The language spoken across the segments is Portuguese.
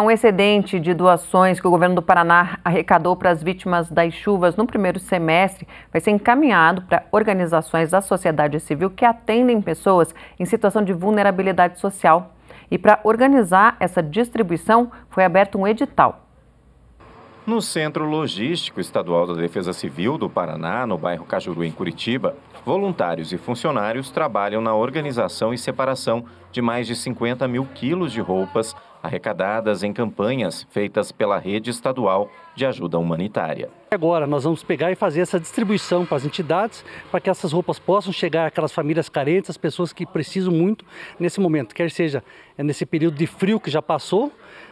um excedente de doações que o governo do Paraná arrecadou para as vítimas das chuvas no primeiro semestre vai ser encaminhado para organizações da sociedade civil que atendem pessoas em situação de vulnerabilidade social. E para organizar essa distribuição foi aberto um edital no Centro Logístico Estadual da Defesa Civil do Paraná, no bairro Cajuru, em Curitiba, voluntários e funcionários trabalham na organização e separação de mais de 50 mil quilos de roupas arrecadadas em campanhas feitas pela rede estadual de ajuda humanitária. Agora nós vamos pegar e fazer essa distribuição para as entidades, para que essas roupas possam chegar àquelas famílias carentes, às pessoas que precisam muito nesse momento, quer seja é nesse período de frio que já passou,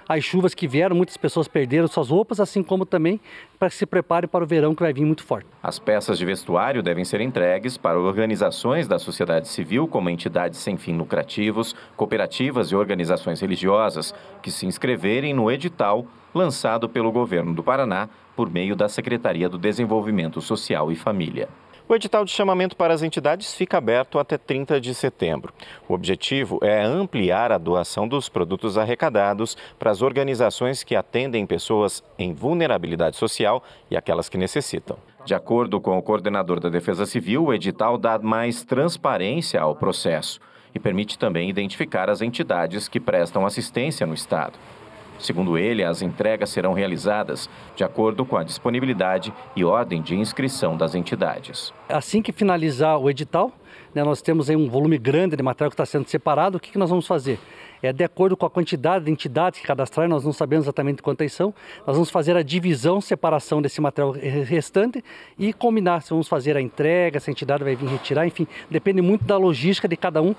as chuvas que vieram, muitas pessoas perderam suas roupas, assim como também para que se prepare para o verão que vai vir muito forte. As peças de vestuário devem ser entregues para organizações da sociedade civil, como entidades sem fim lucrativos, cooperativas e organizações religiosas, que se inscreverem no edital lançado pelo governo do Paraná por meio da Secretaria do Desenvolvimento Social e Família. O edital de chamamento para as entidades fica aberto até 30 de setembro. O objetivo é ampliar a doação dos produtos arrecadados para as organizações que atendem pessoas em vulnerabilidade social e aquelas que necessitam. De acordo com o coordenador da Defesa Civil, o edital dá mais transparência ao processo e permite também identificar as entidades que prestam assistência no Estado. Segundo ele, as entregas serão realizadas de acordo com a disponibilidade e ordem de inscrição das entidades. Assim que finalizar o edital, né, nós temos aí um volume grande de material que está sendo separado, o que, que nós vamos fazer? É, de acordo com a quantidade de entidades que cadastraram, nós não sabemos exatamente quantas são, nós vamos fazer a divisão, separação desse material restante e combinar se vamos fazer a entrega, se a entidade vai vir retirar, enfim, depende muito da logística de cada um.